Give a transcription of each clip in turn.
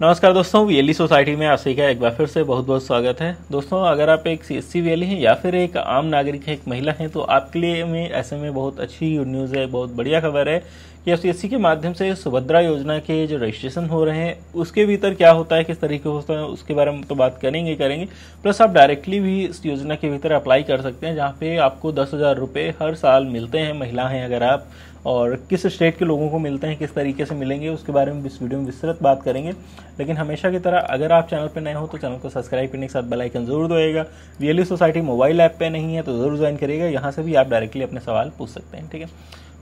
नमस्कार दोस्तों VLE society e में आप सभी का एक बार फिर से बहुत बहुत स्वागत है दोस्तों अगर आप एक सी एस सी हैं या फिर एक आम नागरिक हैं एक महिला हैं तो आपके लिए में ऐसे में बहुत अच्छी न्यूज़ है बहुत बढ़िया खबर है एस सी के माध्यम से सुभद्रा योजना के जो रजिस्ट्रेशन हो रहे हैं उसके भीतर क्या होता है किस तरीके होता है उसके बारे में तो बात करेंगे करेंगे प्लस आप डायरेक्टली भी इस योजना के भीतर अप्लाई कर सकते हैं जहाँ पे आपको दस हज़ार रुपये हर साल मिलते हैं महिला हैं अगर आप और किस स्टेट के लोगों को मिलते हैं किस तरीके से मिलेंगे उसके बारे में इस वीडियो में विस्तृत बात करेंगे लेकिन हमेशा की तरह अगर आप चैनल पर नए हो तो चैनल को सब्सक्राइब करने के साथ बेल आइकन जरूर दोएगा रियली सोसाइटी मोबाइल ऐप पे नहीं है तो ज़रूर ज्वाइन करिएगा यहाँ से भी आप डायरेक्टली अपने सवाल पूछ सकते हैं ठीक है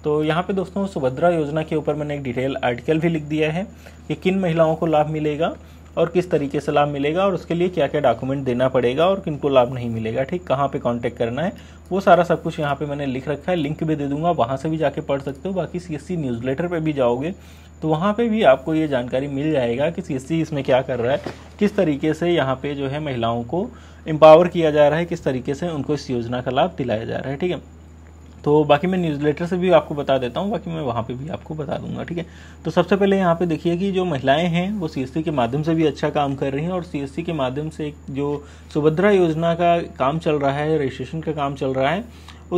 तो यहाँ पे दोस्तों सुभद्रा योजना के ऊपर मैंने एक डिटेल आर्टिकल भी लिख दिया है कि किन महिलाओं को लाभ मिलेगा और किस तरीके से लाभ मिलेगा और उसके लिए क्या क्या डॉक्यूमेंट देना पड़ेगा और किनको लाभ नहीं मिलेगा ठीक कहाँ पे कांटेक्ट करना है वो सारा सब कुछ यहाँ पे मैंने लिख रखा है लिंक भी दे दूंगा वहाँ से भी जाके पढ़ सकते हो बाकी C S C newsletter पर भी जाओगे तो वहाँ पे भी आपको ये जानकारी मिल जाएगा कि सी इसमें क्या कर रहा है किस तरीके से यहाँ पे जो है महिलाओं को एम्पावर किया जा रहा है किस तरीके से उनको इस योजना का लाभ दिलाया जा रहा है ठीक है तो बाकी मैं न्यूज़ लेटर से भी आपको बता देता हूँ बाकी मैं वहाँ पे भी आपको बता दूंगा ठीक है तो सबसे पहले यहाँ पे देखिए कि जो महिलाएं हैं वो सी के माध्यम से भी अच्छा काम कर रही हैं और सी के माध्यम से एक जो सुभद्रा योजना का काम चल रहा है रजिस्ट्रेशन का काम चल रहा है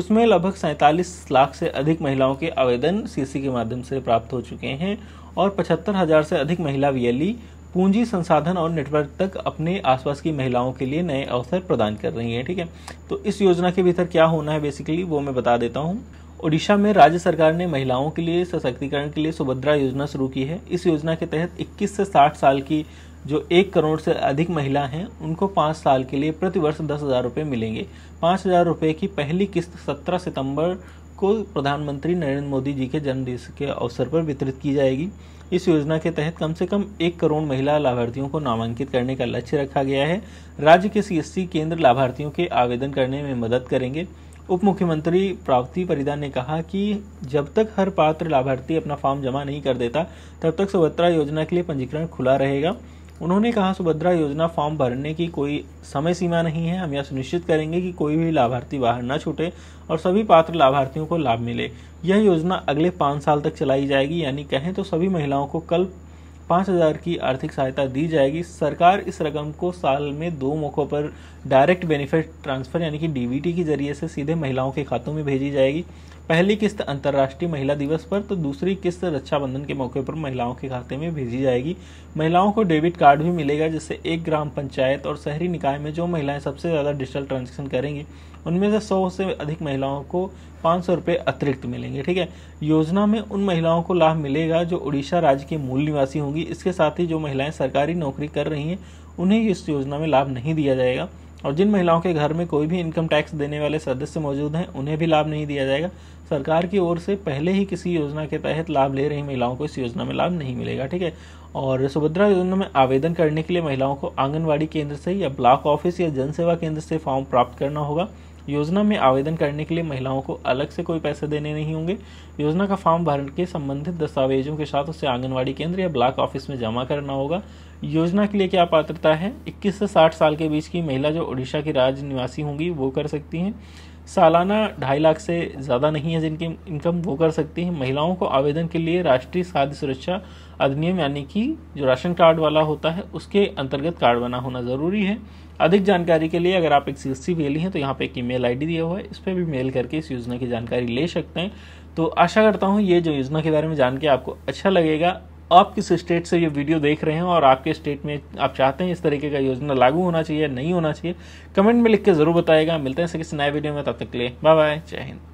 उसमें लगभग सैंतालीस लाख से अधिक महिलाओं के आवेदन सी के माध्यम से प्राप्त हो चुके हैं और पचहत्तर हज़ार से अधिक महिला वी पूंजी संसाधन और नेटवर्क तक अपने आसपास की महिलाओं के लिए नए अवसर प्रदान कर रही है ठीक है तो इस योजना के भीतर क्या होना है बेसिकली वो मैं बता देता हूँ ओडिशा में राज्य सरकार ने महिलाओं के लिए सशक्तिकरण के लिए सुभद्रा योजना शुरू की है इस योजना के तहत 21 से 60 साल की जो एक करोड़ से अधिक महिला हैं उनको पाँच साल के लिए प्रतिवर्ष दस हज़ार रुपये मिलेंगे पाँच हज़ार रुपये की पहली किस्त सत्रह सितंबर को प्रधानमंत्री नरेंद्र मोदी जी के जन्मदिन के अवसर पर वितरित की जाएगी इस योजना के तहत कम से कम एक करोड़ महिला लाभार्थियों को नामांकित करने का लक्ष्य रखा गया है राज्य के सीएससी केंद्र लाभार्थियों के आवेदन करने में मदद करेंगे उप मुख्यमंत्री प्राप्ति परिदा ने कहा कि जब तक हर पात्र लाभार्थी अपना फॉर्म जमा नहीं कर देता तब तक सवत्रा योजना के लिए पंजीकरण खुला रहेगा उन्होंने कहा सुभद्रा योजना फॉर्म भरने की कोई समय सीमा नहीं है हम यह सुनिश्चित करेंगे कि कोई भी लाभार्थी बाहर न छूटे और सभी पात्र लाभार्थियों को लाभ मिले यह योजना अगले पाँच साल तक चलाई जाएगी यानी कहें तो सभी महिलाओं को कल पाँच हज़ार की आर्थिक सहायता दी जाएगी सरकार इस रकम को साल में दो मौक़ों पर डायरेक्ट बेनिफिट ट्रांसफ़र यानी कि डीबीटी के जरिए से सीधे महिलाओं के खातों में भेजी जाएगी पहली किस्त अंतर्राष्ट्रीय महिला दिवस पर तो दूसरी किस्त रक्षाबंधन के मौके पर महिलाओं के खाते में भेजी जाएगी महिलाओं को डेबिट कार्ड भी मिलेगा जिससे एक ग्राम पंचायत और शहरी निकाय में जो महिलाएं सबसे ज़्यादा डिजिटल ट्रांजेक्शन करेंगी उनमें से सौ से अधिक महिलाओं को पाँच सौ रुपये अतिरिक्त मिलेंगे ठीक है योजना में उन महिलाओं को लाभ मिलेगा जो उड़ीसा राज्य के मूल निवासी होंगी इसके साथ ही जो महिलाएं सरकारी नौकरी कर रही हैं उन्हें इस योजना में लाभ नहीं दिया जाएगा और जिन महिलाओं के घर में कोई भी इनकम टैक्स देने वाले सदस्य मौजूद हैं उन्हें भी लाभ नहीं दिया जाएगा सरकार की ओर से पहले ही किसी योजना के तहत लाभ ले रही महिलाओं को इस योजना में लाभ नहीं मिलेगा ठीक है और सुभद्रा योजना में आवेदन करने के लिए महिलाओं को आंगनबाड़ी केंद्र से या ब्लॉक ऑफिस या जनसेवा केंद्र से फॉर्म प्राप्त करना होगा योजना में आवेदन करने के लिए महिलाओं को अलग से कोई पैसे देने नहीं होंगे योजना का फॉर्म भरने के संबंधित दस्तावेजों के साथ उसे आंगनबाड़ी केंद्र या ब्लॉक ऑफिस में जमा करना होगा योजना के लिए क्या पात्रता है 21 से 60 साल के बीच की महिला जो ओडिशा की राज्य निवासी होंगी वो कर सकती हैं सालाना ढाई लाख से ज़्यादा नहीं है जिनकी इनकम वो कर सकती हैं महिलाओं को आवेदन के लिए राष्ट्रीय खाद्य सुरक्षा अधिनियम यानी कि जो राशन कार्ड वाला होता है उसके अंतर्गत कार्ड बना होना ज़रूरी है अधिक जानकारी के लिए अगर आप एक सी एस वेली हैं तो यहाँ पे एक ईमेल आईडी दिया हुआ है इस पर भी मेल करके इस योजना की जानकारी ले सकते हैं तो आशा करता हूँ ये जो योजना के बारे में जान के आपको अच्छा लगेगा आप किस स्टेट से ये वीडियो देख रहे हैं और आपके स्टेट में आप चाहते हैं इस तरीके का योजना लागू होना चाहिए नहीं होना चाहिए कमेंट में लिख के ज़रूर बताएगा मिलते हैं किसी नए वीडियो में तब तक के लिए बाय बाय जय हिंद